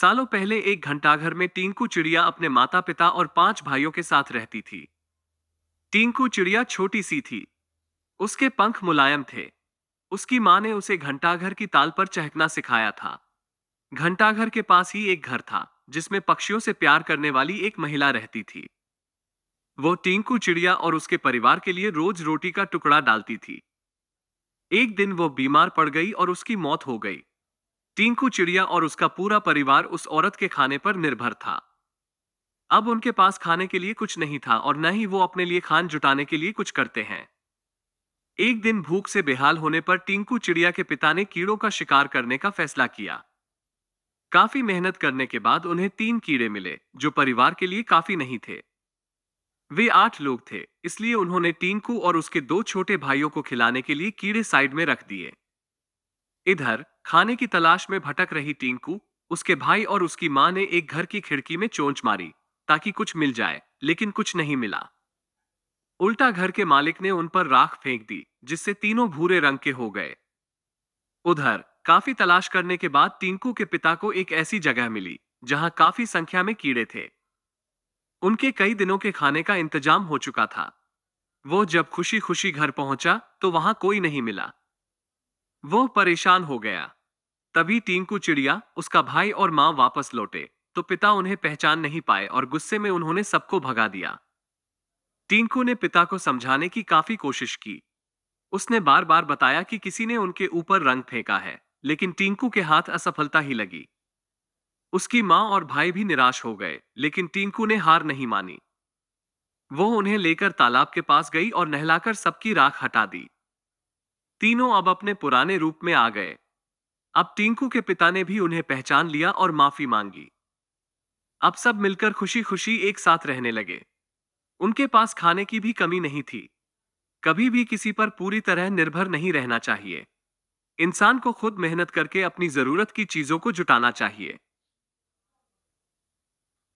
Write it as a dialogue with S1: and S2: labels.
S1: सालों पहले एक घंटाघर में टींकू चिड़िया अपने माता पिता और पांच भाइयों के साथ रहती थी टींकू चिड़िया छोटी सी थी उसके पंख मुलायम थे उसकी मां ने उसे घंटाघर की ताल पर चहकना सिखाया था घंटाघर के पास ही एक घर था जिसमें पक्षियों से प्यार करने वाली एक महिला रहती थी वो टींकू चिड़िया और उसके परिवार के लिए रोज रोटी का टुकड़ा डालती थी एक दिन वो बीमार पड़ गई और उसकी मौत हो गई टिंकू चिड़िया और उसका पूरा परिवार उस औरत के खाने पर निर्भर था अब उनके पास खाने के लिए कुछ नहीं था और न ही वो अपने लिए खान जुटाने के लिए कुछ करते हैं एक दिन भूख से बेहाल होने पर टिंकू चिड़िया के पिता ने कीड़ों का शिकार करने का फैसला किया काफी मेहनत करने के बाद उन्हें तीन कीड़े मिले जो परिवार के लिए काफी नहीं थे वे आठ लोग थे इसलिए उन्होंने टिंकू और उसके दो छोटे भाइयों को खिलाने के लिए कीड़े साइड में रख दिए इधर खाने की तलाश में भटक रही टिंकू उसके भाई और उसकी मां ने एक घर की खिड़की में चोंच मारी ताकि कुछ मिल जाए लेकिन कुछ नहीं मिला उल्टा घर के मालिक ने उन पर राख फेंक दी जिससे तीनों भूरे रंग के हो गए उधर काफी तलाश करने के बाद टिंकू के पिता को एक ऐसी जगह मिली जहां काफी संख्या में कीड़े थे उनके कई दिनों के खाने का इंतजाम हो चुका था वो जब खुशी खुशी घर पहुंचा तो वहां कोई नहीं मिला वो परेशान हो गया तभी टींकू चिड़िया उसका भाई और माँ वापस लौटे तो पिता उन्हें पहचान नहीं पाए और गुस्से में उन्होंने सबको भगा दिया टींकू ने पिता को समझाने की काफी कोशिश की उसने बार बार बताया कि किसी ने उनके ऊपर रंग फेंका है लेकिन टींकू के हाथ असफलता ही लगी उसकी माँ और भाई भी निराश हो गए लेकिन टींकू ने हार नहीं मानी वो उन्हें लेकर तालाब के पास गई और नहलाकर सबकी राख हटा दी तीनों अब अपने पुराने रूप में आ गए अब टिंकू के पिता ने भी उन्हें पहचान लिया और माफी मांगी अब सब मिलकर खुशी खुशी एक साथ रहने लगे उनके पास खाने की भी कमी नहीं थी कभी भी किसी पर पूरी तरह निर्भर नहीं रहना चाहिए इंसान को खुद मेहनत करके अपनी जरूरत की चीजों को जुटाना चाहिए